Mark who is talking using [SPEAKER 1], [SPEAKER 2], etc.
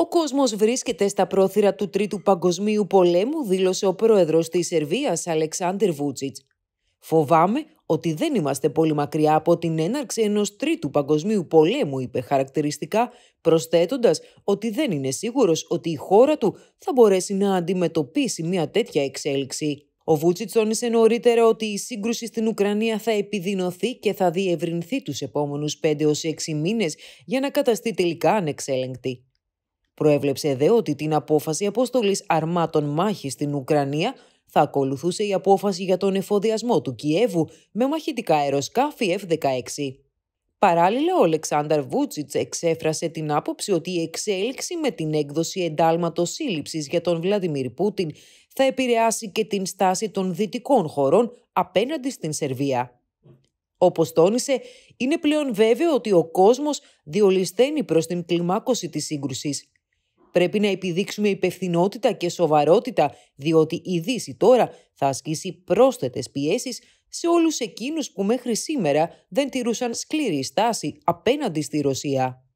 [SPEAKER 1] Ο κόσμος βρίσκεται στα πρόθυρα του Τρίτου Παγκοσμίου Πολέμου, δήλωσε ο πρόεδρος της Σερβίας Αλεξάνδρ Βούτσιτ. Φοβάμαι ότι δεν είμαστε πολύ μακριά από την έναρξη ενός Τρίτου Παγκοσμίου Πολέμου, είπε χαρακτηριστικά, προσθέτοντας ότι δεν είναι σίγουρος ότι η χώρα του θα μπορέσει να αντιμετωπίσει μια τέτοια εξέλιξη. Ο Βούτσιτ τόνισε νωρίτερα ότι η σύγκρουση στην Ουκρανία θα επιδεινωθεί και θα διευρυνθεί τους επόμενους 5 6 μήνες για να καταστεί τελικά ανεξέλεγκτη. Προέβλεψε δε ότι την απόφαση αποστολή αρμάτων μάχης στην Ουκρανία θα ακολουθούσε η απόφαση για τον εφοδιασμό του Κιέβου με μαχητικά αεροσκάφη F-16. Παράλληλα, ο Αλεξάνδρ Βούτσιτς εξέφρασε την άποψη ότι η εξέλιξη με την έκδοση εντάλματος σύλληψης για τον Βλαδιμίρ Πούτιν θα επηρεάσει και την στάση των δυτικών χωρών απέναντι στην Σερβία. Όπως τόνισε, είναι πλέον βέβαιο ότι ο κόσμος διολυσταίνει προς την κλιμάκωση της σύγκρουσης πρέπει να επιδείξουμε υπευθυνότητα και σοβαρότητα, διότι η Δύση τώρα θα ασκήσει πρόσθετες πιέσεις σε όλους εκείνους που μέχρι σήμερα δεν τηρούσαν σκληρή στάση απέναντι στη Ρωσία.